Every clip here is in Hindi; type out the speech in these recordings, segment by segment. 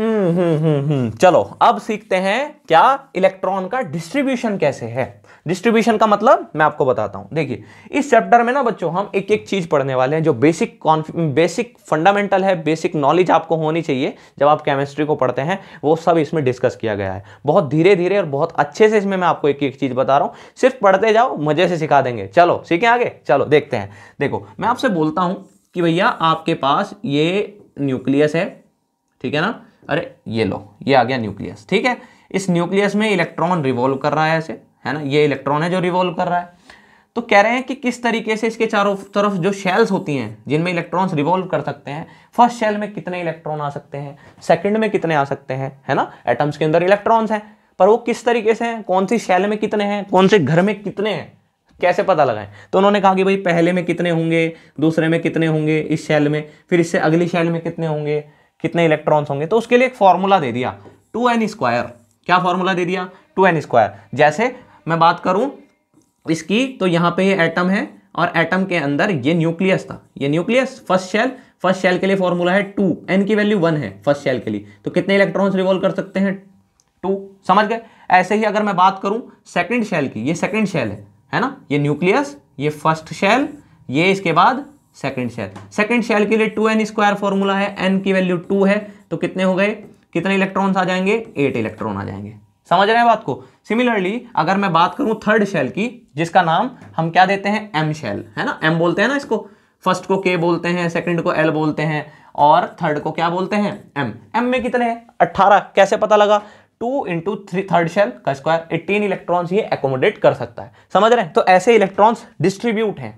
हम्म, हम्म, हम्म, हम्म चलो अब सीखते हैं क्या इलेक्ट्रॉन का डिस्ट्रीब्यूशन कैसे है डिस्ट्रीब्यूशन का मतलब मैं आपको बताता हूं देखिए इस चैप्टर में ना बच्चों हम एक एक चीज पढ़ने वाले हैं जो बेसिक बेसिक फंडामेंटल है बेसिक नॉलेज आपको होनी चाहिए जब आप केमिस्ट्री को पढ़ते हैं वो सब इसमें डिस्कस किया गया है बहुत धीरे धीरे और बहुत अच्छे से इसमें मैं आपको एक एक चीज बता रहा हूँ सिर्फ पढ़ते जाओ मजे से सिखा देंगे चलो सीखें आगे चलो देखते हैं देखो मैं आपसे बोलता हूँ कि भैया आपके पास ये न्यूक्लियस है ठीक है ना अरे ये लो ये आ गया न्यूक्लियस ठीक है इस न्यूक्लियस में इलेक्ट्रॉन रिवॉल्व कर रहा है ऐसे है ना ये इलेक्ट्रॉन है जो रिवॉल्व कर रहा है तो कह रहे हैं कि किस तरीके से इसके चारों तरफ जो शेल्स होती हैं जिनमें इलेक्ट्रॉन्स रिवॉल्व कर सकते हैं फर्स्ट शेल में कितने इलेक्ट्रॉन आ सकते हैं सेकंड में कितने आ सकते हैं है ना एटम्स के अंदर इलेक्ट्रॉन्स हैं पर वो किस तरीके से हैं कौन सी शेल में कितने हैं कौन से घर में कितने हैं कैसे पता लगाएं तो उन्होंने कहा कि भाई पहले में कितने होंगे दूसरे में कितने होंगे इस शैल में फिर इससे अगली शैल में कितने होंगे कितने इलेक्ट्रॉन्स होंगे तो उसके लिए एक फॉर्मूला दे दिया टू एन स्क्वायर क्या फॉर्मूला दे दिया टू एन स्क्वायर जैसे मैं बात करूं इसकी तो यहां पे ये एटम है और एटम के अंदर ये न्यूक्लियस था ये nucleus first shell first shell के लिए फॉर्मूला है टू एन की वैल्यू वन है फर्स्ट शेल के लिए तो कितने इलेक्ट्रॉन्स रिवॉल्व कर सकते हैं टू समझ गए ऐसे ही अगर मैं बात करूं सेकेंड शेल की ये सेकेंड शेल है है ना ये न्यूक्लियस ये फर्स्ट शेल ये इसके बाद सेकंड शेल सेकंड शेल के लिए टू एन स्क्वायर फॉर्मूला है एन की वैल्यू टू है तो कितने हो गए कितने इलेक्ट्रॉन्स आ जाएंगे एट इलेक्ट्रॉन आ जाएंगे समझ रहे हैं बात को सिमिलरली अगर मैं बात करूं थर्ड शेल की जिसका नाम हम क्या देते हैं एम शेल है ना एम बोलते हैं ना इसको फर्स्ट को के बोलते हैं सेकेंड को एल बोलते हैं और थर्ड को क्या बोलते हैं एम एम में कितने हैं अट्ठारह कैसे पता लगा two into three third shell का स्क्वायर एट्टीन इलेक्ट्रॉन्स ये एकोमोडेट कर सकता है समझ रहे हैं तो ऐसे इलेक्ट्रॉन्स डिस्ट्रीब्यूट हैं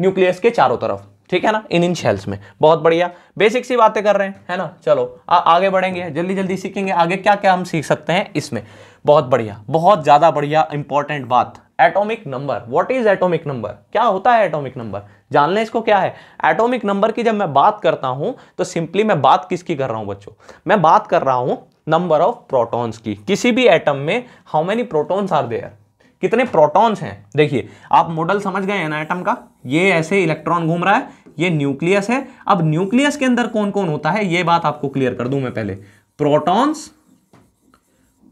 न्यूक्लियस के चारों तरफ ठीक है ना इन इन शेल्स में बहुत बढ़िया बेसिक सी बातें कर रहे हैं है ना चलो आ, आगे बढ़ेंगे जल्दी जल्दी सीखेंगे आगे क्या क्या हम सीख सकते हैं इसमें बहुत बढ़िया बहुत ज़्यादा बढ़िया इंपॉर्टेंट बात atomic number what is atomic number क्या होता है एटॉमिक नंबर जान लें इसको क्या है एटॉमिक नंबर की जब मैं बात करता हूं तो सिंपली मैं बात किसकी कर रहा हूं बच्चों मैं बात कर रहा हूं नंबर ऑफ प्रोटॉन्स की किसी भी एटम में how many protons are there कितने प्रोटॉन्स हैं देखिए आप मॉडल समझ गए ना एटम का ये ऐसे इलेक्ट्रॉन घूम रहा है ये न्यूक्लियस है अब न्यूक्लियस के अंदर कौन कौन होता है ये बात आपको क्लियर कर दूं मैं पहले प्रोटॉन्स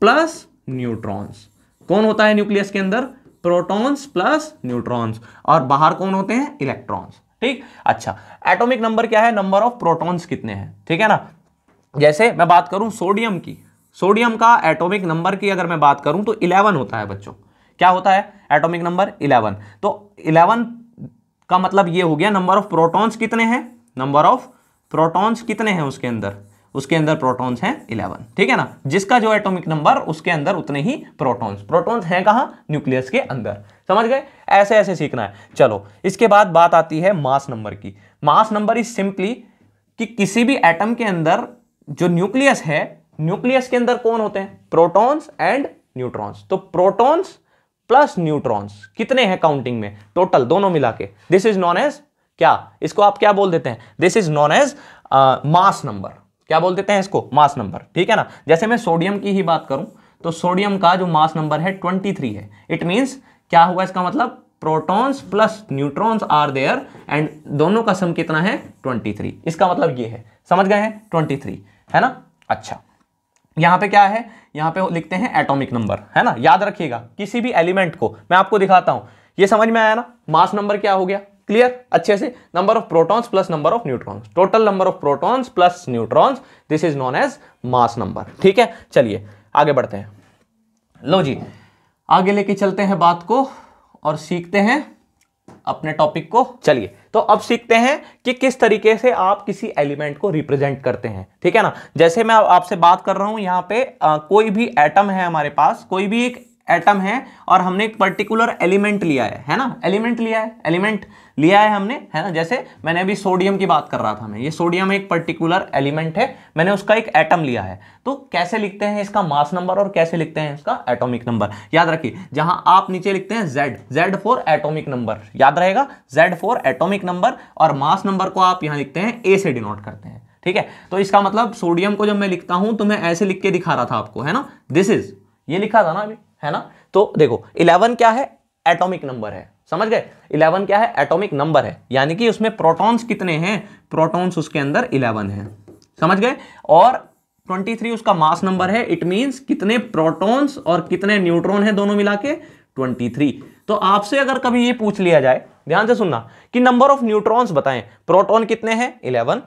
प्लस न्यूट्रॉन्स कौन होता है न्यूक्लियस के अंदर प्रोटॉन्स प्लस न्यूट्रॉन्स और बाहर कौन होते हैं इलेक्ट्रॉन्स ठीक अच्छा एटॉमिक नंबर क्या है नंबर ऑफ प्रोटॉन्स कितने हैं ठीक है ना जैसे मैं बात करूं सोडियम की सोडियम का एटॉमिक नंबर की अगर मैं बात करूं तो 11 होता है बच्चों क्या होता है एटॉमिक नंबर 11 तो 11 का मतलब ये हो गया नंबर ऑफ प्रोटॉन्स कितने हैं नंबर ऑफ प्रोटॉन्स कितने हैं उसके अंदर उसके अंदर प्रोटॉन्स हैं 11 ठीक है ना जिसका जो एटॉमिक नंबर उसके अंदर उतने ही प्रोटॉन्स प्रोटॉन्स हैं कहा न्यूक्लियस के अंदर समझ गए ऐसे ऐसे सीखना है चलो इसके बाद बात आती है मास नंबर की मास नंबर इज सिंपली कि किसी भी एटम के अंदर जो न्यूक्लियस है न्यूक्लियस के अंदर कौन होते हैं प्रोटॉन्स एंड न्यूट्रॉन्स तो प्रोटॉन्स प्लस न्यूट्रॉन्स कितने हैं काउंटिंग में टोटल दोनों मिला के दिस इज नॉन एज क्या इसको आप क्या बोल देते हैं this is known as mass number क्या बोल देते हैं इसको मास नंबर ठीक है ना जैसे मैं सोडियम की ही बात करूं तो सोडियम का जो मास नंबर है 23 है इट मीन्स क्या हुआ इसका मतलब protons plus neutrons are there and दोनों का सम कितना है 23 इसका मतलब ये है समझ गए हैं 23 है ना अच्छा यहाँ पे क्या है यहाँ पे लिखते हैं एटॉमिक नंबर है ना याद रखिएगा किसी भी एलिमेंट को मैं आपको दिखाता हूं ये समझ में आया ना मास नंबर क्या हो गया क्लियर अच्छे से number of protons plus number of neutrons total number of protons plus neutrons this is known as mass number ठीक है चलिए आगे बढ़ते हैं लो जी आगे लेके चलते हैं बात को और सीखते हैं अपने टॉपिक को चलिए तो अब सीखते हैं कि किस तरीके से आप किसी एलिमेंट को रिप्रेजेंट करते हैं ठीक है ना जैसे मैं आपसे बात कर रहा हूं यहां पे आ, कोई भी एटम है हमारे पास कोई भी एक एटम है और हमने एक पर्टिकुलर एलिमेंट लिया है है ना एलिमेंट लिया है एलिमेंट लिया है हमने है ना जैसे मैंने अभी सोडियम की बात कर रहा था मैं ये सोडियम एक पर्टिकुलर एलिमेंट है मैंने उसका एक एटम लिया है तो कैसे लिखते हैं इसका मास नंबर और कैसे लिखते हैं इसका एटॉमिक नंबर याद रखिए जहां आप नीचे लिखते हैं Z Z for atomic number याद रहेगा जेड फॉर एटोमिक नंबर और मास नंबर को आप यहां लिखते हैं ए से डिनोट करते हैं ठीक है तो इसका मतलब सोडियम को जब मैं लिखता हूं तो मैं ऐसे लिख के दिखा रहा था आपको है ना दिस इज ये लिखा था ना अभी है ना तो देखो इलेवन क्या है एटोमिक नंबर है समझ गए इलेवन क्या है एटॉमिक नंबर है यानी कि उसमें प्रोटॉन्स कितने हैं प्रोटॉन्स उसके अंदर इलेवन है समझ गए और 23 उसका मास नंबर है इट मींस कितने प्रोटॉन्स और कितने न्यूट्रॉन हैं दोनों मिला के ट्वेंटी तो आपसे अगर कभी ये पूछ लिया जाए ध्यान से सुनना कि नंबर ऑफ न्यूट्रॉन्स बताएं प्रोटॉन कितने हैं 11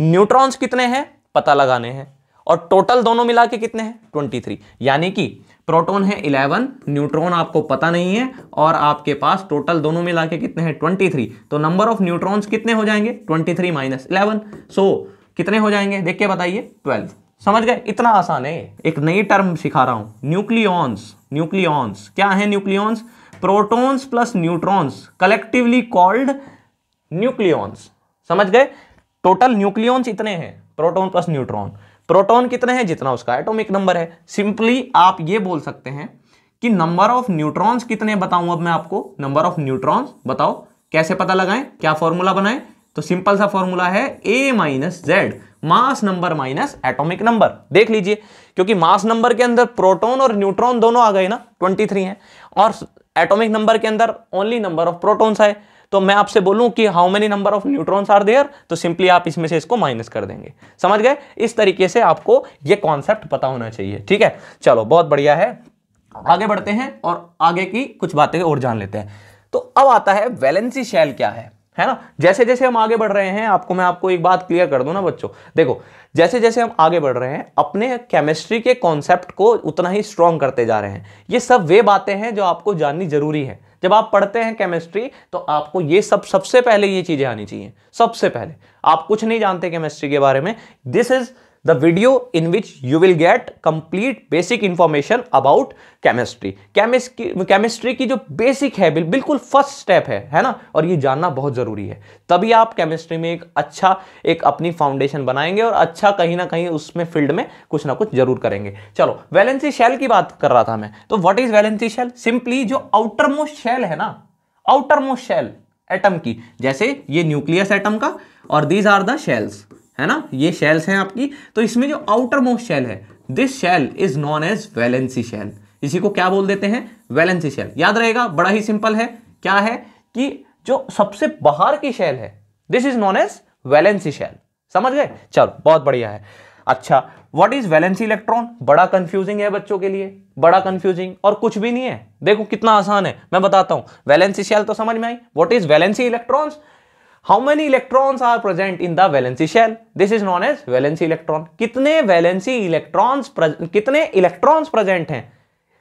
न्यूट्रॉन्स कितने हैं पता लगाने हैं और टोटल दोनों मिला के कितने हैं 23 यानी कि प्रोटॉन है 11 न्यूट्रॉन आपको पता नहीं है और आपके पास टोटल दोनों मिला के कितने हैं 23 तो नंबर ऑफ न्यूट्रॉन्स कितने हो जाएंगे 23 थ्री माइनस इलेवन सो कितने हो जाएंगे देख के बताइए 12 समझ गए इतना आसान है एक नई टर्म सिखा रहा हूं न्यूक्लियॉन्स न्यूक्लियॉन्स क्या है nucleons protons plus neutrons collectively called nucleons समझ गए टोटल न्यूक्लियॉन्स इतने हैं प्रोटॉन प्लस न्यूट्रॉन प्रोटॉन कितने हैं जितना उसका एटॉमिक नंबर है सिंपली आप ये बोल सकते हैं कि नंबर ऑफ न्यूट्रॉन्स कितने बताऊं अब मैं आपको नंबर ऑफ न्यूट्रॉन्स बताओ कैसे पता लगाएं क्या फॉर्मूला बनाए तो सिंपल सा फॉर्मूला है A minus Z mass number minus atomic number देख लीजिए क्योंकि मास नंबर के अंदर प्रोटॉन और न्यूट्रॉन दोनों आ गए ना 23 हैं और एटॉमिक नंबर के अंदर ओनली नंबर ऑफ प्रोटॉन्स है तो मैं आपसे बोलूं कि how many number of neutrons are there तो सिंपली आप इसमें से इसको माइनस कर देंगे समझ गए इस तरीके से आपको ये कॉन्सेप्ट पता होना चाहिए ठीक है चलो बहुत बढ़िया है आगे बढ़ते हैं और आगे की कुछ बातें और जान लेते हैं तो अब आता है वैलेंसी शैल क्या है है ना जैसे जैसे हम आगे बढ़ रहे हैं आपको मैं आपको एक बात क्लियर कर दूं ना बच्चों देखो जैसे जैसे हम आगे बढ़ रहे हैं अपने केमिस्ट्री के कॉन्सेप्ट को उतना ही स्ट्रॉन्ग करते जा रहे हैं ये सब वे बातें हैं जो आपको जाननी जरूरी है जब आप पढ़ते हैं केमिस्ट्री तो आपको ये सब सबसे पहले ये चीज़ें आनी चाहिए सबसे पहले आप कुछ नहीं जानते केमिस्ट्री के बारे में this is the video in which you will get complete basic information about chemistry. chemistry chemistry की जो basic है बिल, बिल्कुल first step है है ना और ये जानना बहुत ज़रूरी है तभी आप chemistry में एक अच्छा एक अपनी foundation बनाएंगे और अच्छा कहीं ना कहीं उसमें field में कुछ ना कुछ जरूर करेंगे चलो वैलेंसी shell की बात कर रहा था मैं तो what is valency shell? Simply जो outermost shell है ना outermost shell एटम की जैसे ये न्यूक्लियस एटम का और दीज आर द शेल्स है ना ये शेल्स हैं आपकी तो इसमें जो आउटर मोस्ट शेल है this shell is known as valency shell इसी को क्या बोल देते हैं वैलेंसी शेल याद रहेगा बड़ा ही सिंपल है क्या है कि जो सबसे बाहर की शेल है this is known as valency shell समझ गए चलो बहुत बढ़िया है अच्छा व्हाट इज वैलेंसी इलेक्ट्रॉन बड़ा कंफ्यूजिंग है बच्चों के लिए बड़ा कंफ्यूजिंग और कुछ भी नहीं है देखो कितना आसान है मैं बताता हूं वैलेंसी शेल तो समझ में आई what is valency electrons how many electrons are present in the valency shell this is known as valency electron कितने वैलेंसी इलेक्ट्रॉन्स कितने इलेक्ट्रॉन्स प्रेजेंट हैं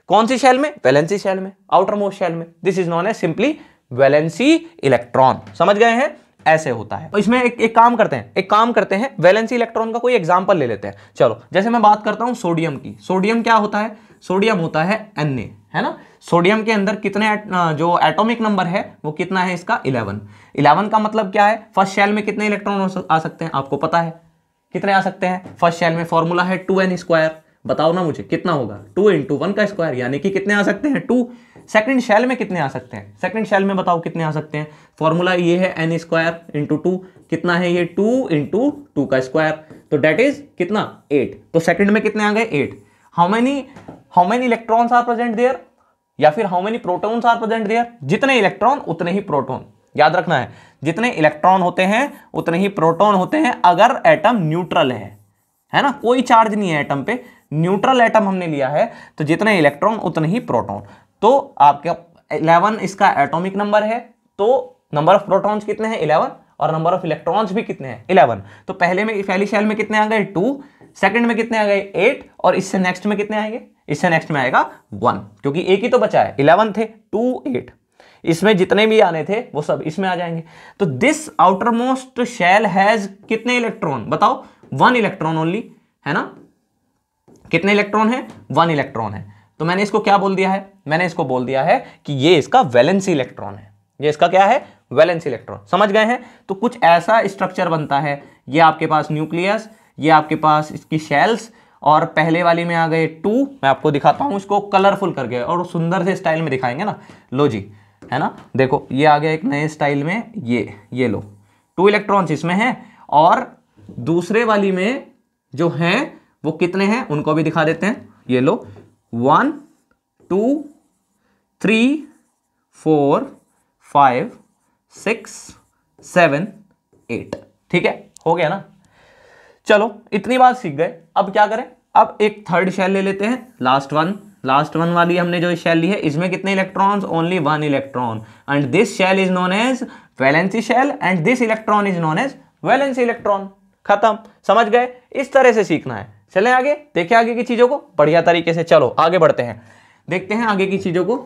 कौन सी शेल में वैलेंसी शेल में आउटर मोस्ट शेल में this is known as simply valency electron समझ गए हैं ऐसे होता है तो इसमें एक, एक काम करते हैं एक काम करते हैं वैलेंसी इलेक्ट्रॉन का कोई एग्जाम्पल ले लेते हैं चलो जैसे मैं बात करता हूं सोडियम की सोडियम क्या होता है सोडियम होता है एन है ना सोडियम के अंदर कितने जो एटॉमिक नंबर है वो कितना है इसका इलेवन इलेवन का मतलब क्या है फर्स्ट शेल में कितने इलेक्ट्रॉन आ सकते हैं आपको पता है कितने आ सकते हैं फर्स्ट शेल में फॉर्मूला है टू एन स्क्वायर बताओ ना मुझे कितना होगा टू इंटू वन का स्क्वायर यानी कि कितने आ सकते हैं टू सेकंड शेल में कितने आ सकते हैं सेकंड शेल में बताओ कितने आ सकते हैं फॉर्मूला ये है एन स्क्वायर इंटू टू कितना है ये टू इंटू टू का स्क्वायर तो डेट इज कितना एट तो सेकंड में कितने आ गए eight how many how many electrons are present there या फिर how many protons are present there जितने इलेक्ट्रॉन उतने ही प्रोटॉन याद रखना है जितने इलेक्ट्रॉन होते हैं उतने ही प्रोटॉन होते हैं अगर एटम न्यूट्रल है है ना कोई चार्ज नहीं है एटम पे न्यूट्रल एटम हमने लिया है तो जितने इलेक्ट्रॉन उतने ही प्रोटॉन तो आपके 11 इसका एटॉमिक नंबर है तो नंबर ऑफ प्रोटॉन्स कितने हैं 11 और नंबर ऑफ इलेक्ट्रॉन्स भी कितने हैं इलेवन तो पहले में पहली शेल में कितने आ गए टू सेकंड में कितने आ गए एट और इससे नेक्स्ट में कितने आएंगे इससे नेक्स्ट में आएगा वन क्योंकि एक ही तो बचा है इलेवन थे टू एट इसमें जितने भी आने थे वो सब इसमें आ जाएंगे तो this outermost shell has कितने इलेक्ट्रॉन बताओ वन इलेक्ट्रॉन ओनली है ना कितने इलेक्ट्रॉन है वन इलेक्ट्रॉन है तो मैंने इसको क्या बोल दिया है मैंने इसको बोल दिया है कि ये इसका वैलेंसी इलेक्ट्रॉन है ये इसका क्या है वैलेंस इलेक्ट्रॉन समझ गए हैं तो कुछ ऐसा स्ट्रक्चर बनता है ये आपके पास न्यूक्लियस ये आपके पास इसकी शेल्स और पहले वाली में आ गए टू मैं आपको दिखाता हूँ इसको कलरफुल करके और सुंदर से स्टाइल में दिखाएंगे ना लो जी है ना देखो ये आ गया एक नए स्टाइल में ये ये लो टू इलेक्ट्रॉन्स इसमें हैं और दूसरे वाली में जो हैं वो कितने हैं उनको भी दिखा देते हैं ये लो one two three four five six seven eight ठीक है हो गया ना चलो इतनी बात सीख गए अब क्या करें अब एक थर्ड शेल ले लेते हैं लास्ट वन लास्ट वन वाली हमने जो शेल ली है इसमें कितने electrons only one electron and this shell is known as valency shell and this electron is known as valency electron खत्म समझ गए इस तरह से सीखना है चलें आगे देखें आगे की चीज़ों को बढ़िया तरीके से चलो आगे बढ़ते हैं देखते हैं आगे की चीज़ों को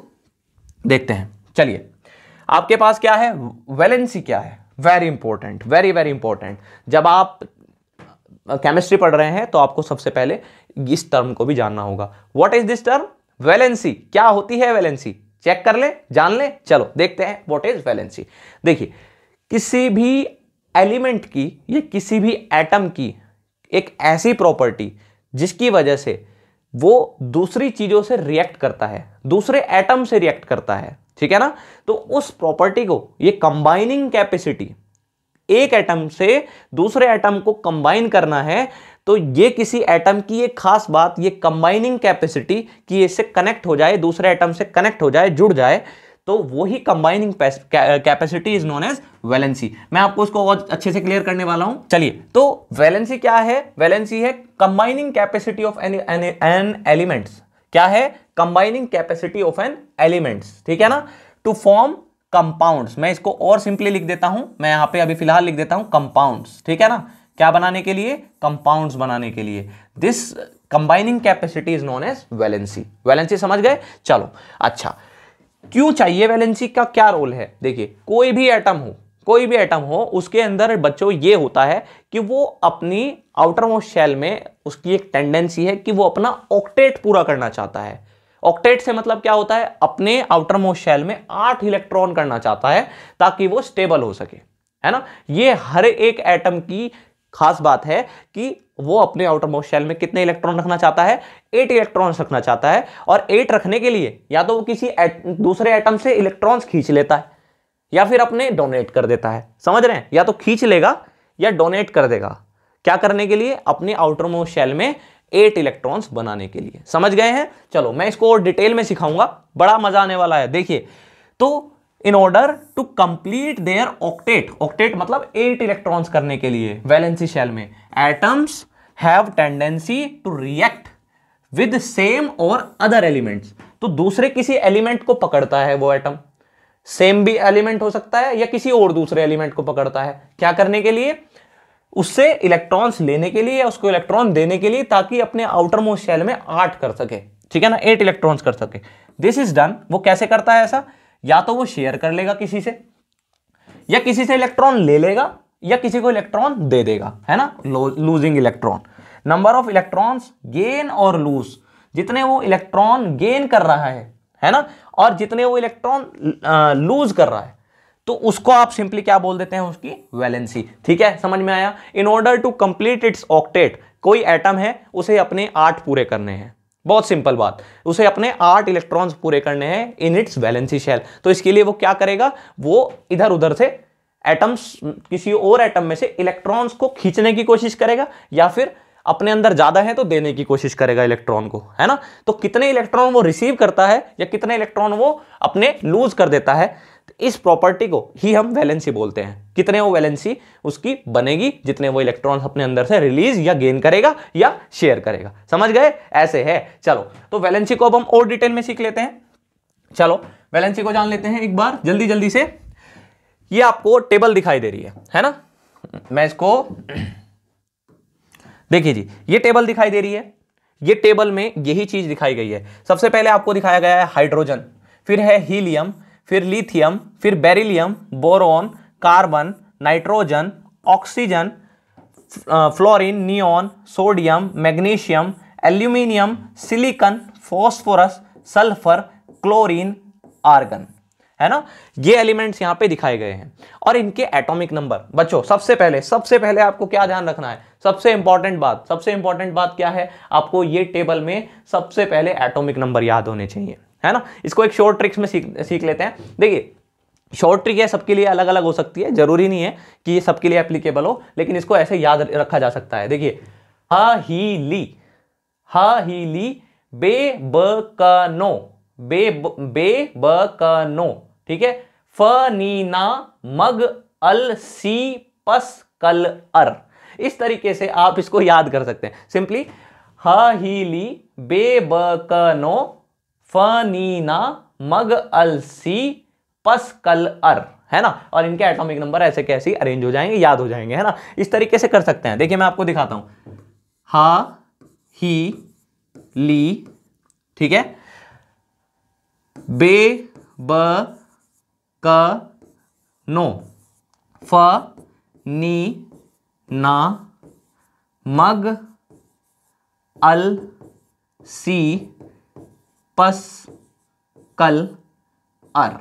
देखते हैं चलिए आपके पास क्या है वैलेंसी क्या है very important very very important जब आप केमिस्ट्री पढ़ रहे हैं तो आपको सबसे पहले इस टर्म को भी जानना होगा what is this term valency क्या होती है वैलेंसी चेक कर लें जान लें चलो देखते हैं वॉट इज वैलेंसी देखिए किसी भी एलिमेंट की या किसी भी एटम की एक ऐसी प्रॉपर्टी जिसकी वजह से वो दूसरी चीज़ों से रिएक्ट करता है दूसरे एटम से रिएक्ट करता है ठीक है ना तो उस प्रॉपर्टी को ये कंबाइनिंग कैपेसिटी एक एटम से दूसरे एटम को कंबाइन करना है तो ये किसी एटम की एक खास बात ये कंबाइनिंग कैपेसिटी कि इससे कनेक्ट हो जाए दूसरे एटम से कनेक्ट हो जाए जुड़ जाए तो वही combining capacity is known as valency मैं आपको उसको और अच्छे से क्लियर करने वाला हूं चलिए तो वैलेंसी क्या है वैलेंसी है combining capacity of an elements क्या है combining capacity of an elements ठीक है ना टू फॉर्म कंपाउंड्स मैं इसको और सिंपली लिख देता हूं मैं यहां पे अभी फिलहाल लिख देता हूं कंपाउंड्स ठीक है ना क्या बनाने के लिए कंपाउंड्स बनाने के लिए this combining capacity is known as valency valency समझ गए चलो अच्छा क्यों चाहिए वैलेंसी का क्या रोल है देखिए कोई भी एटम हो कोई भी एटम हो उसके अंदर बच्चों ये होता है कि वो अपनी आउटर मोस्ट शेल में उसकी एक टेंडेंसी है कि वो अपना ऑक्टेट पूरा करना चाहता है ऑक्टेट से मतलब क्या होता है अपने आउटर मोस्ट शेल में आठ इलेक्ट्रॉन करना चाहता है ताकि वो स्टेबल हो सके है ना ये हर एक एटम की खास बात है कि वो अपने आउटर मोस्ट शेल में कितने इलेक्ट्रॉन रखना चाहता है एट इलेक्ट्रॉन्स रखना चाहता है और एट रखने के लिए या तो वो किसी दूसरे एटम से इलेक्ट्रॉन्स खींच लेता है या फिर अपने डोनेट कर देता है समझ रहे हैं या तो खींच लेगा या डोनेट कर देगा क्या करने के लिए अपने आउटर मोस्ट शेल में एट इलेक्ट्रॉन्स बनाने के लिए समझ गए हैं चलो मैं इसको और डिटेल में सिखाऊंगा बड़ा मजा आने वाला है देखिए तो in order to complete their octet octet मतलब एट इलेक्ट्रॉन्स करने के लिए वैलेंसी शेल में atoms have tendency to react with same और अदर एलिमेंट्स तो दूसरे किसी एलिमेंट को पकड़ता है वो एटम सेम भी एलिमेंट हो सकता है या किसी और दूसरे एलिमेंट को पकड़ता है क्या करने के लिए उससे इलेक्ट्रॉन्स लेने के लिए या उसको इलेक्ट्रॉन देने के लिए ताकि अपने आउटर मोस्ट शेल में आठ कर सके ठीक है ना एट इलेक्ट्रॉन्स कर सके दिस इज डन वो कैसे करता है ऐसा या तो वो शेयर कर लेगा किसी से या किसी से इलेक्ट्रॉन ले लेगा या किसी को इलेक्ट्रॉन दे देगा है ना losing electron number of electrons gain और लूज जितने वो इलेक्ट्रॉन गेन कर रहा है है ना और जितने वो इलेक्ट्रॉन लूज कर रहा है तो उसको आप सिंपली क्या बोल देते हैं उसकी वैलेंसी ठीक है समझ में आया in order to complete its octet कोई एटम है उसे अपने आठ पूरे करने हैं बहुत सिंपल बात उसे अपने आठ इलेक्ट्रॉन्स पूरे करने हैं इन इट्स वैलेंसी शेल तो इसके लिए वो क्या करेगा वो इधर उधर से एटम्स किसी और एटम में से इलेक्ट्रॉन्स को खींचने की कोशिश करेगा या फिर अपने अंदर ज़्यादा है तो देने की कोशिश करेगा इलेक्ट्रॉन को है ना तो कितने इलेक्ट्रॉन वो रिसीव करता है या कितने इलेक्ट्रॉन वो अपने लूज कर देता है तो इस प्रॉपर्टी को ही हम वैलेंसी बोलते हैं कितने वो वैलेंसी उसकी बनेगी जितने वो इलेक्ट्रॉन अपने अंदर से रिलीज या गेन करेगा या शेयर करेगा समझ गए ऐसे है चलो तो वैलेंसी को अब हम और डिटेल में सीख लेते हैं चलो वैलेंसी को जान लेते हैं एक बार जल्दी जल्दी से ये आपको टेबल दिखाई दे रही है है ना मैं इसको देखिए जी ये टेबल दिखाई दे रही है ये टेबल में यही चीज दिखाई गई है सबसे पहले आपको दिखाया गया है हाइड्रोजन फिर है हीलियम फिर लिथियम फिर beryllium boron carbon nitrogen oxygen fluorine neon sodium magnesium aluminium silicon phosphorus sulphur chlorine argon है ना ये एलिमेंट्स यहां पे दिखाए गए हैं और इनके एटॉमिक नंबर बच्चों सबसे पहले सबसे पहले आपको क्या ध्यान रखना है सबसे इंपॉर्टेंट बात सबसे इंपॉर्टेंट बात क्या है आपको ये टेबल में सबसे पहले एटॉमिक नंबर याद होने चाहिए है ना इसको एक शॉर्ट ट्रिक्स में सीख सीख लेते हैं देखिए शॉर्ट ट्रिक है सबके लिए अलग अलग हो सकती है जरूरी नहीं है कि ये सबके लिए एप्लीकेबल हो लेकिन इसको ऐसे याद रखा जा सकता है देखिए हा ही ली हा ही ली बे ब का नो बे बे ब का नो ठीक है ना मग अल सी पस कल अर इस तरीके से आप इसको याद कर सकते हैं सिंपली ह ही ली फ नी ना मग अल सी पस कल अर है ना और इनके एटॉमिक नंबर ऐसे कैसे अरेंज हो जाएंगे याद हो जाएंगे है ना इस तरीके से कर सकते हैं देखिए मैं आपको दिखाता हूं हा ही ली ठीक है बे ब क नो फ नी ना मग अल सी पस कल अर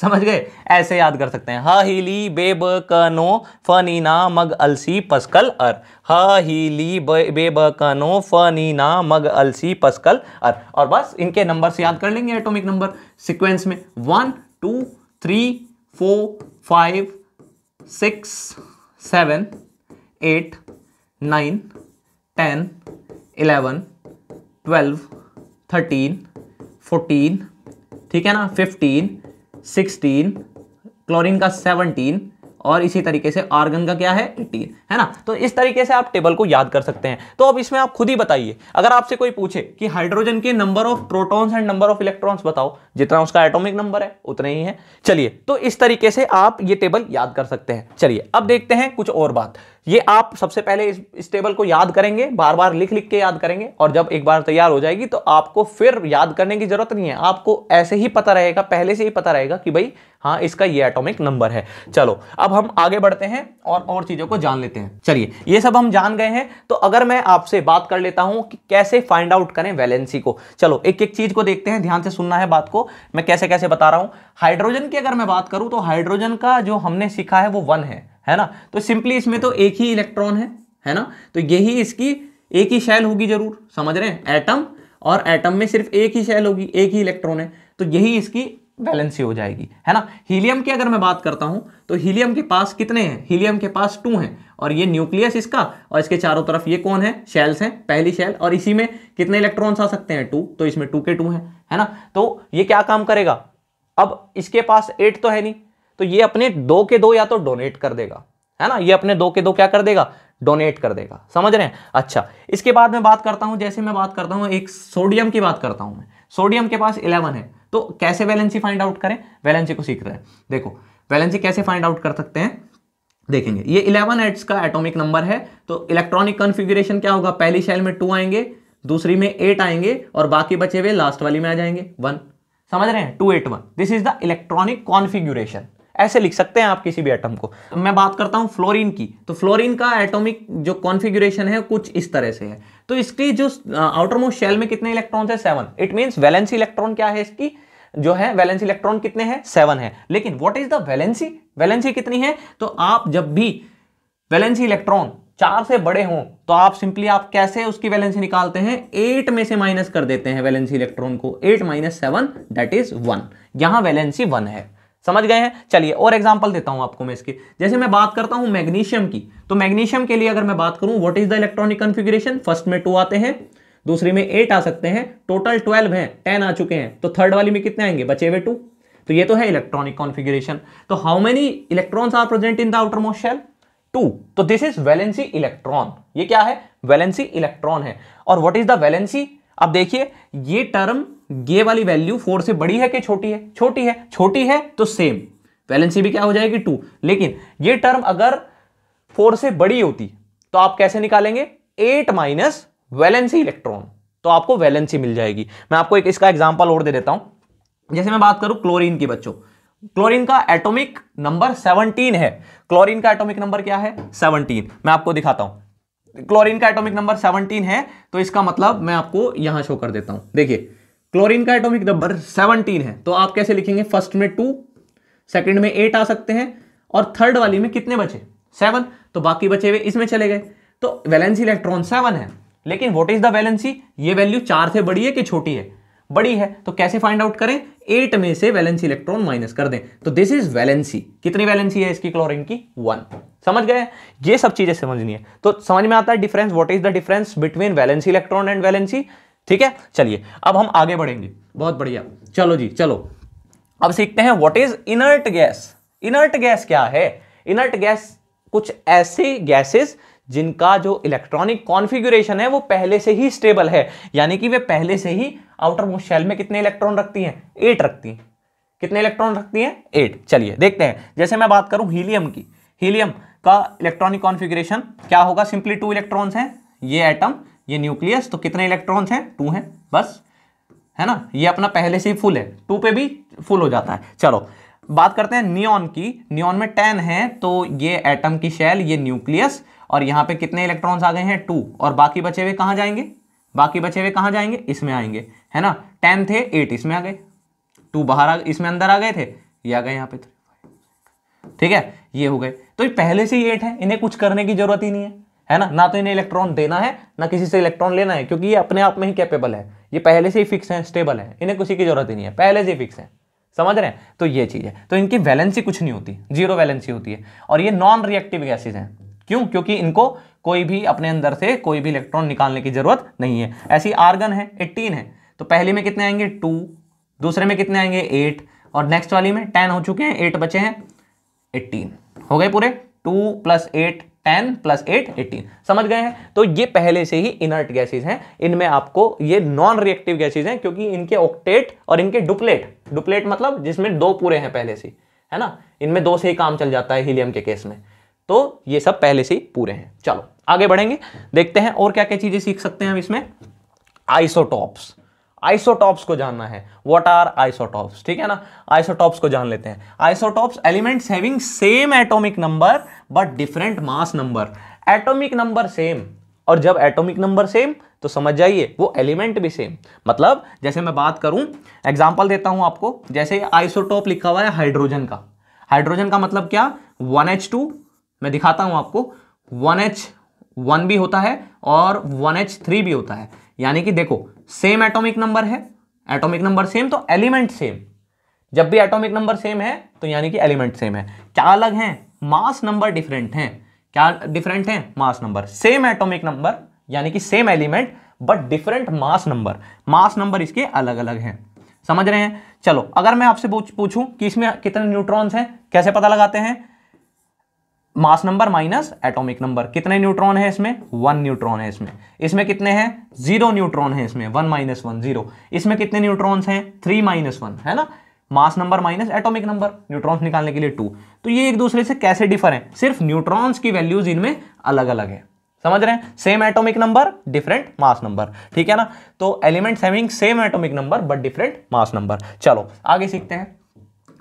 समझ गए ऐसे याद कर सकते हैं ह हीली बे ब क नो फ नी ना मग अलसी पसकल अर ह हीली बे ब क नो फ नी ना मग अलसी पसकल अर और बस इनके नंबर से याद कर लेंगे एटॉमिक नंबर सीक्वेंस में one two three four five six seven eight nine ten eleven twelve thirteen fourteen ठीक है ना फिफ्टीन सिक्सटीन क्लोरीन का सेवनटीन और इसी तरीके से आर्गन का क्या है एटीन है ना तो इस तरीके से आप टेबल को याद कर सकते हैं तो अब इसमें आप खुद ही बताइए अगर आपसे कोई पूछे कि हाइड्रोजन के number of protons and number of electrons बताओ जितना उसका एटॉमिक नंबर है उतने ही है चलिए तो इस तरीके से आप ये टेबल याद कर सकते हैं चलिए अब देखते हैं कुछ और बात ये आप सबसे पहले इस, टेबल को याद करेंगे बार बार लिख लिख के याद करेंगे और जब एक बार तैयार हो जाएगी तो आपको फिर याद करने की जरूरत नहीं है आपको ऐसे ही पता रहेगा पहले से ही पता रहेगा कि भाई हाँ इसका ये एटॉमिक नंबर है चलो अब हम आगे बढ़ते हैं और और चीज़ों को जान लेते हैं चलिए ये सब हम जान गए हैं तो अगर मैं आपसे बात कर लेता हूँ कि कैसे फाइंड आउट करें वैलेंसी को चलो एक एक चीज़ को देखते हैं ध्यान से सुनना है बात को मैं कैसे कैसे बता रहा हूँ हाइड्रोजन की अगर मैं बात करूँ तो हाइड्रोजन का जो हमने सीखा है वो वन है है ना तो सिंपली इसमें तो एक ही इलेक्ट्रॉन है है ना तो यही इसकी एक ही शैल होगी जरूर समझ रहे हैं एटम और एटम में सिर्फ एक ही शैल होगी एक ही इलेक्ट्रॉन है तो यही इसकी वैलेंसी हो जाएगी है ना हीलियम की अगर मैं बात करता हूं तो हीलियम के पास कितने हैं हीलियम के पास टू हैं और ये न्यूक्लियस इसका और इसके चारों तरफ ये कौन है शेल्स हैं पहली शेल और इसी में कितने इलेक्ट्रॉन्स आ सकते हैं टू तो इसमें टू के टू हैं है ना तो ये क्या काम करेगा अब इसके पास एट तो है नहीं तो ये अपने दो के दो या तो डोनेट कर देगा है ना ये अपने दो के दो क्या कर देगा डोनेट कर देगा समझ रहे हैं अच्छा इसके बाद मैं बात करता हूं जैसे मैं बात करता हूं एक सोडियम की बात करता हूं मैं सोडियम के पास इलेवन है तो कैसे वैलेंसी फाइंड आउट करें वैलेंसी को सीख रहे हैं देखो वैलेंसी कैसे फाइंड आउट कर सकते हैं देखेंगे ये इलेवन एट्स का एटोमिक नंबर है तो इलेक्ट्रॉनिक कन्फिग्रेशन क्या होगा पहली शैल में टू आएंगे दूसरी में एट आएंगे और बाकी बचे हुए लास्ट वाली में आ जाएंगे वन समझ रहे हैं two eight one this is the electronic configuration ऐसे लिख सकते हैं आप किसी भी एटम को मैं बात करता हूं फ्लोरीन की तो फ्लोरीन का एटॉमिक जो कॉन्फ़िगरेशन है कुछ इस तरह से है तो इसकी जो आउटर मोस्ट शेल में कितने इलेक्ट्रॉन है seven it mean valency electron क्या है इसकी जो है वैलेंसी इलेक्ट्रॉन कितने हैं सेवन है लेकिन what is the valency valency कितनी है तो आप जब भी वैलेंसी इलेक्ट्रॉन चार से बड़े हों तो आप सिंपली आप कैसे उसकी वैलेंसी निकालते हैं एट में से माइनस कर देते हैं वैलेंसी इलेक्ट्रॉन को eight minus seven that is one यहां वैलेंसी वन है समझ गए हैं चलिए और एग्जाम्पल देता हूं आपको मैं इसकी जैसे मैं बात करता हूं मैग्नीशियम की तो मैग्नीशियम के लिए अगर मैं बात करूं what is the electronic configuration first में टू आते हैं दूसरे में एट आ सकते हैं टोटल ट्वेल्व हैं टेन आ चुके हैं तो थर्ड वाली में कितने आएंगे बचे हुए टू तो ये तो है इलेक्ट्रॉनिक कॉन्फ़िगरेशन तो how many electrons are present in the outermost two तो दिस इज वैलेंसी इलेक्ट्रॉन ये क्या है वैलेंसी इलेक्ट्रॉन है और व्हाट इज द वैलेंसी अब देखिए ये टर्म ये वाली वैल्यू फोर से बड़ी है कि छोटी है छोटी है छोटी है तो सेम वैलेंसी भी क्या हो जाएगी टू लेकिन ये टर्म अगर फोर से बड़ी होती तो आप कैसे निकालेंगे एट माइनस वैलेंसी इलेक्ट्रॉन तो आपको वैलेंसी मिल जाएगी मैं आपको एक इसका एग्जाम्पल और दे देता हूं जैसे मैं बात करूं क्लोरीन की बच्चों क्लोरीन का एटॉमिक नंबर 17 है क्लोरीन का एटॉमिक नंबर क्या है 17 मैं आपको दिखाता हूं क्लोरीन का एटॉमिक नंबर 17 है तो इसका मतलब मैं आपको यहां शो कर देता हूं देखिए क्लोरीन का एटॉमिक नंबर 17 है तो आप कैसे लिखेंगे फर्स्ट में टू सेकंड में एट आ सकते हैं और थर्ड वाली में कितने बचे सेवन तो बाकी बचे हुए इसमें चले गए तो वैलेंसी इलेक्ट्रॉन सेवन है लेकिन व्हाट इज द वैलेंसी ये वैल्यू चार से बड़ी है कि छोटी है बड़ी है तो कैसे फाइंड आउट करें एट में से वैलेंसी इलेक्ट्रॉन माइनस कर दें तो दिस इज वैलेंसी कितनी वैलेंसी है इसकी क्लोरीन की वन समझ गए ये सब चीजें समझनी है तो समझ में आता है difference what is the difference between valency electron and valency ठीक है चलिए अब हम आगे बढ़ेंगे बहुत बढ़िया चलो जी चलो अब सीखते हैं what is inert gas inert gas क्या है इनर्ट गैस कुछ ऐसे गैसेस जिनका जो इलेक्ट्रॉनिक कॉन्फ़िगरेशन है वो पहले से ही स्टेबल है यानी कि वे पहले से ही आउटर मोस्ट शेल में कितने इलेक्ट्रॉन रखती हैं एट रखती हैं कितने इलेक्ट्रॉन रखती हैं एट चलिए देखते हैं जैसे मैं बात करूं हीलियम की हीलियम का इलेक्ट्रॉनिक कॉन्फ़िगरेशन क्या होगा सिंपली टू इलेक्ट्रॉन्स हैं ये एटम ये न्यूक्लियस तो कितने इलेक्ट्रॉन्स हैं टू हैं बस है ना ये अपना पहले से ही फुल है टू पे भी फुल हो जाता है चलो बात करते हैं नियॉन की नियॉन में टेन है तो ये एटम की शैल ये न्यूक्लियस और यहाँ पे कितने इलेक्ट्रॉन्स आ गए हैं टू और बाकी बचे हुए कहाँ जाएंगे बाकी बचे हुए कहाँ जाएंगे इसमें आएंगे है ना टेन थे एट इसमें आ गए टू बाहर आ इसमें अंदर आ गए थे ये आ गए यहाँ पे ठीक है ये हो गए तो पहले से ही एट है इन्हें कुछ करने की जरूरत ही नहीं है है ना ना तो इन्हें इलेक्ट्रॉन देना है ना किसी से इलेक्ट्रॉन लेना है क्योंकि ये अपने आप में ही कैपेबल है ये पहले से ही फिक्स है स्टेबल है इन्हें किसी की जरूरत ही नहीं है पहले से ही फिक्स है समझ रहे हैं तो ये चीज़ है तो इनकी वैलेंसी कुछ नहीं होती जीरो वैलेंसी होती है और ये नॉन रिएक्टिव गैसेज हैं क्यों क्योंकि इनको कोई भी अपने अंदर से कोई भी इलेक्ट्रॉन निकालने की जरूरत नहीं है ऐसी आर्गन है एट्टीन है तो पहले में कितने आएंगे टू दूसरे में कितने आएंगे एट और नेक्स्ट वाली में टेन हो चुके हैं एट बचे हैं एट्टीन हो गए पूरे two plus eight ten plus eight eighteen समझ गए हैं तो ये पहले से ही इनर्ट गैसेज हैं इनमें आपको ये नॉन रिएक्टिव गैसेज हैं क्योंकि इनके ऑक्टेट और इनके डुप्लेट डुप्लेट मतलब जिसमें दो पूरे हैं पहले से है ना इनमें दो से ही काम चल जाता है हीलियम के केस में तो ये सब पहले से ही पूरे हैं चलो आगे बढ़ेंगे देखते हैं और क्या क्या चीज़ें सीख सकते हैं हम इसमें आइसोटॉप्स आइसोटॉप्स को जानना है वॉट आर आइसोटॉप्स ठीक है ना आइसोटॉप्स को जान लेते हैं isotopes elements having same atomic number but different mass number atomic number same और जब एटॉमिक नंबर सेम तो समझ जाइए वो एलिमेंट भी सेम मतलब जैसे मैं बात करूं एग्जाम्पल देता हूं आपको जैसे आइसोटॉप लिखा हुआ है हाइड्रोजन का हाइड्रोजन का मतलब क्या वन एच टू मैं दिखाता हूं आपको वन एच वन भी होता है और वन एच थ्री भी होता है यानी कि देखो सेम एटॉमिक नंबर है एटॉमिक नंबर सेम तो एलिमेंट सेम जब भी एटॉमिक नंबर सेम है तो यानी कि एलिमेंट सेम है क्या अलग है मास नंबर डिफरेंट है क्या डिफरेंट है mass number same atomic number यानी कि same element but different mass number mass number इसके अलग अलग हैं समझ रहे हैं चलो अगर मैं आपसे पूछूं कि इसमें कितने न्यूट्रॉन्स हैं कैसे पता लगाते हैं mass number minus atomic number कितने न्यूट्रॉन है इसमें वन न्यूट्रॉन है इसमें इसमें कितने हैं जीरो न्यूट्रॉन है इसमें वन माइनस वन जीरो इसमें कितने न्यूट्रॉन्स हैं थ्री माइनस वन है ना mass number minus atomic number neutrons निकालने के लिए टू तो ये एक दूसरे से कैसे डिफर हैं सिर्फ न्यूट्रॉन्स की वैल्यूज इनमें अलग अलग है समझ रहे हैं same atomic number different mass number ठीक है ना तो element having same atomic number but different mass number चलो आगे सीखते हैं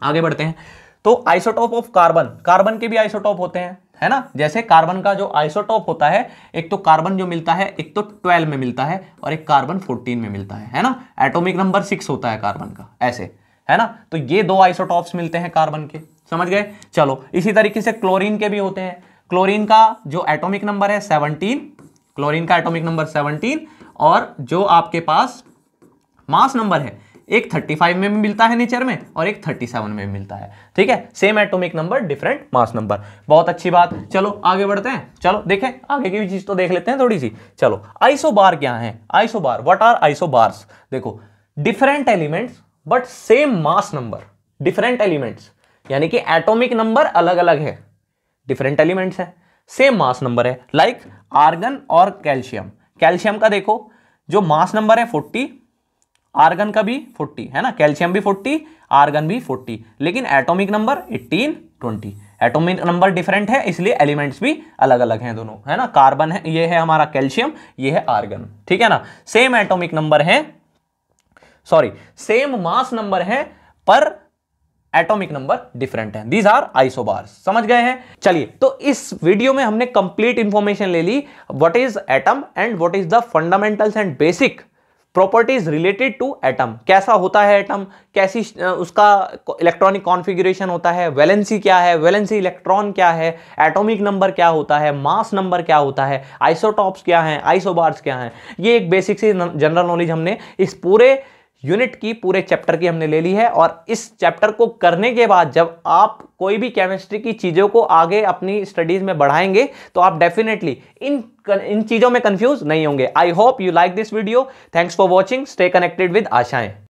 आगे बढ़ते हैं तो आइसोटॉप ऑफ कार्बन कार्बन के भी आइसोटॉप होते हैं है ना जैसे कार्बन का जो आइसोटॉप होता है एक तो कार्बन जो मिलता है एक तो 12 में मिलता है और एक कार्बन 14 में मिलता है है ना एटॉमिक नंबर सिक्स होता है कार्बन का ऐसे है ना तो ये दो आइसोटॉप्स मिलते हैं कार्बन के समझ गए चलो इसी तरीके से क्लोरीन के भी होते हैं क्लोरीन का जो एटोमिक नंबर है सेवनटीन क्लोरीन का एटोमिक नंबर सेवनटीन और जो आपके पास मास नंबर है एक 35 में भी मिलता है नेचर में और एक 37 में भी मिलता है ठीक है same atomic number different mass number बहुत अच्छी बात चलो आगे बढ़ते हैं चलो देखें आगे की चीज तो देख लेते हैं थोड़ी सी चलो आइसो बार क्या है isobar what are isobars देखो different elements but same mass number different elements यानी कि एटोमिक नंबर अलग अलग है डिफरेंट एलिमेंट्स है सेम मास नंबर है लाइक like आर्गन और कैल्शियम कैल्शियम का देखो जो मास नंबर है आर्गन का भी 40 है ना कैल्शियम भी 40 आर्गन भी 40 लेकिन atomic number 18 20 atomic number different है इसलिए एलिमेंट्स भी अलग अलग हैं दोनों है ना कार्बन है ये है हमारा कैल्शियम ये है आर्गन ठीक है ना सेम एटॉमिक नंबर है सॉरी सेम मास नंबर है पर एटॉमिक नंबर डिफरेंट है दीज आर आइसोबार समझ गए हैं चलिए तो इस वीडियो में हमने कंप्लीट इंफॉर्मेशन ले ली what is atom and what is the fundamentals and basic properties related to atom कैसा होता है एटम कैसी उसका इलेक्ट्रॉनिक कॉन्फ़िगरेशन होता है वैलेंसी क्या है वैलेंसी इलेक्ट्रॉन क्या है एटॉमिक नंबर क्या होता है मास नंबर क्या होता है आइसोटॉप्स क्या हैं आइसोबार्स क्या हैं ये एक बेसिक सी जनरल नॉलेज हमने इस पूरे यूनिट की पूरे चैप्टर की हमने ले ली है और इस चैप्टर को करने के बाद जब आप कोई भी केमिस्ट्री की चीज़ों को आगे अपनी स्टडीज़ में बढ़ाएंगे तो आप डेफिनेटली इन इन चीज़ों में कंफ्यूज नहीं होंगे I hope you like this video thanks for watching stay connected with आशाएं